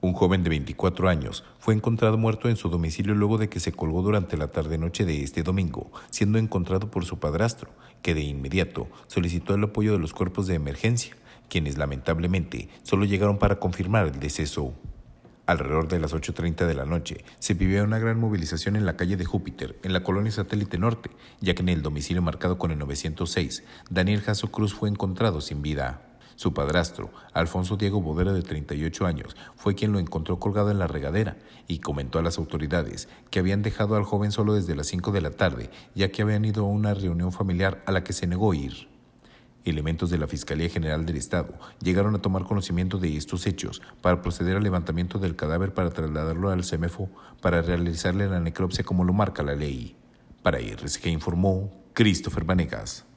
Un joven de 24 años fue encontrado muerto en su domicilio luego de que se colgó durante la tarde-noche de este domingo, siendo encontrado por su padrastro, que de inmediato solicitó el apoyo de los cuerpos de emergencia, quienes lamentablemente solo llegaron para confirmar el deceso. Alrededor de las 8.30 de la noche se vivió una gran movilización en la calle de Júpiter, en la colonia Satélite Norte, ya que en el domicilio marcado con el 906, Daniel Jasso Cruz fue encontrado sin vida. Su padrastro, Alfonso Diego Bodera de 38 años, fue quien lo encontró colgado en la regadera y comentó a las autoridades que habían dejado al joven solo desde las 5 de la tarde, ya que habían ido a una reunión familiar a la que se negó ir. Elementos de la Fiscalía General del Estado llegaron a tomar conocimiento de estos hechos para proceder al levantamiento del cadáver para trasladarlo al CEMEFO para realizarle la necropsia como lo marca la ley. Para que informó Christopher Vanegas.